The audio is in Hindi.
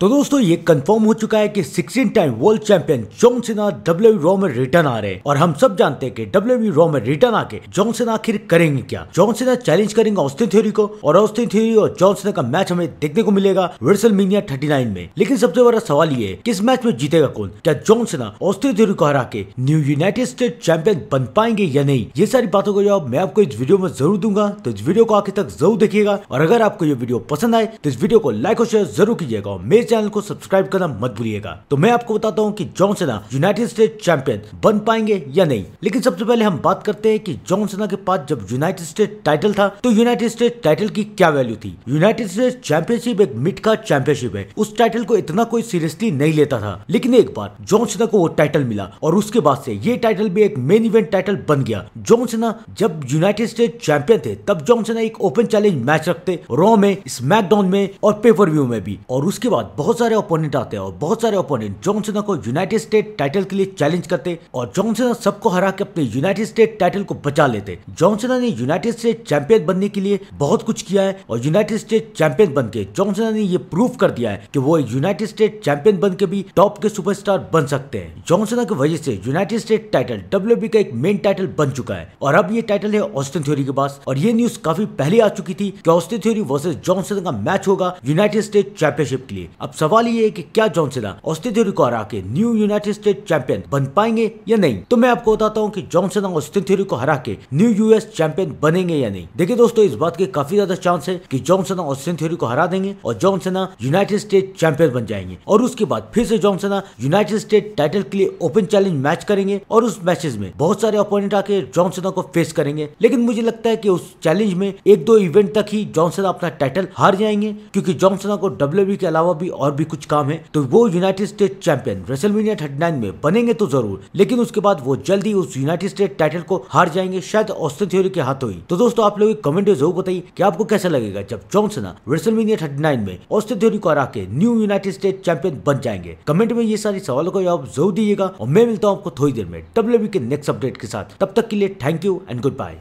तो दोस्तों ये कंफर्म हो चुका है कि 16 time world champion John Cena W Raw में रिटर्न आ रहे हैं और हम सब जानते हैं कि डब्ल्यू रॉ में रिटर्न आके जॉन सिन्हा आखिर करेंगे क्या जॉन सिन्हा चैलेंज करेंगे ऑस्टिन थ्योरी को और ऑस्टिन थ्योरी और जॉन सिन्हा का मैच हमें देखने को मिलेगा वर्सल मीनिया थर्टी में लेकिन सबसे बड़ा सवाल ये किस मैच में जीतेगा कौन क्या जॉन सिन्हा ऑस्टिन थ्योरी को हरा के न्यू यूनाइटेड स्टेट चैंपियन बन पाएंगे या नहीं ये सारी बातों का जवाब मैं आपको इस वीडियो में जरूर दूंगा तो इस वीडियो को आखिर तक जरूर देखिएगा और अगर आपको ये वीडियो पसंद आए तो इस वीडियो को लाइक और शेयर जरूर कीजिएगा मेरे चैनल को सब्सक्राइब करना मत भूलिएगा तो मैं आपको बताता हूँ की जॉन सेना यूनाइटेड स्टेट चैंपियन बन पाएंगे या नहीं लेकिन सबसे पहले हम बात करते हैं की जॉन सेना के पास जब यूनाइटेड स्टेट टाइटल था तो यूनाइटेड स्टेट टाइटल की क्या वैल्यू थी यूनाइटेड स्टेट चैंपियनशिप एक मिट का चैंपियनशिप है उस टाइटल को इतना कोई सीरियसली नहीं लेता था लेकिन एक बार जॉन सेना को वो टाइटल मिला और उसके बाद से ये टाइटल भी एक मेन इवेंट टाइटल बन गया जॉन सेना जब यूनाइटेड स्टेट चैंपियन थे तब जॉन सेना एक ओपन चैलेंज मैच रखते रॉ में स्मैकडाउन में और पेपर व्यू में भी और उसके बाद बहुत सारे ओपोनेंट आते हैं और बहुत सारे ओपोनेंट जॉनसना को यूनाइटेड स्टेट टाइटल के लिए चैलेंज करते और जॉनसना सबको हरा के अपने यूनाइटेड स्टेट टाइटल को बचा लेते जॉनसना ने यूनाइटेड स्टेट चैंपियन बनने के लिए बहुत कुछ किया है और यूनाइटेड स्टेट चैंपियन बन के जॉनसना ने यह प्रूव कर दिया है की वो यूनाइटेड स्टेट चैंपियन बन के भी टॉप के सुपर बन सकते हैं जॉनसना की वजह से यूनाइटेड स्टेट टाइटल डब्ल्यू का एक मेन टाइटल बन चुका है और अब ये टाइटल है ऑस्टिन थ्योरी के पास और ये न्यूज काफी पहले आ चुकी थी कि ऑस्टिन थ्योरी वर्सेज जॉनसन का मैच होगा यूनाइटेड स्टेट चैंपियनशिप के लिए अब सवाल ये है कि क्या जॉन सिना ऑस्ट्रे थ्योरी को के न्यू यूनाइटेड स्टेट चैंपियन बन पाएंगे या नहीं तो मैं आपको बताता हूँ की जॉन सिना ऑस्टिन को हरा के न्यू यूएस चैंपियन बनेंगे या नहीं देखिए दोस्तों इस बात के काफी ज्यादा चांस है की जॉन सिना ऑस्टिन को हरा देंगे और John Cena United State champion बन जाएंगे और उसके बाद फिर से John Cena United State title के लिए ओपन चैलेंज मैच करेंगे और उस मैचेस में बहुत सारे अपोनेंट आके जॉन सिना को फेस करेंगे लेकिन मुझे लगता है कि उस चैलेंज में एक दो इवेंट तक ही जॉन सिना अपना टाइटल हार जाएंगे क्योंकि जॉन सिना को डब्ल्यू e के अलावा भी और भी कुछ काम है तो वो United State champion WrestleMania thirty nine में बनेंगे तो जरूर लेकिन उसके बाद वो जल्दी उस यूनाइटेड स्टेट टाइटल को हार जाएंगे शायद ऑस्टिन थ्योरी के हाथों ही तो दोस्तों आप लोग कमेंट जरूर बताइए कि आपको कैसा लगेगा जब जॉनसना रेसलमीनिया थर्टी नाइन में ऑस्टिन थ्योरी को हरा के न्यू यूनाइटेड स्टेट चैंपियन बन जाएंगे कमेंट में ये सारी सवालों का जवाब जरूर दीजिएगा और मैं मिलता हूँ आपको थोड़ी देर में डब्ल्यू के नेक्स्ट अपडेट के साथ तब तक के लिए thank you and good bye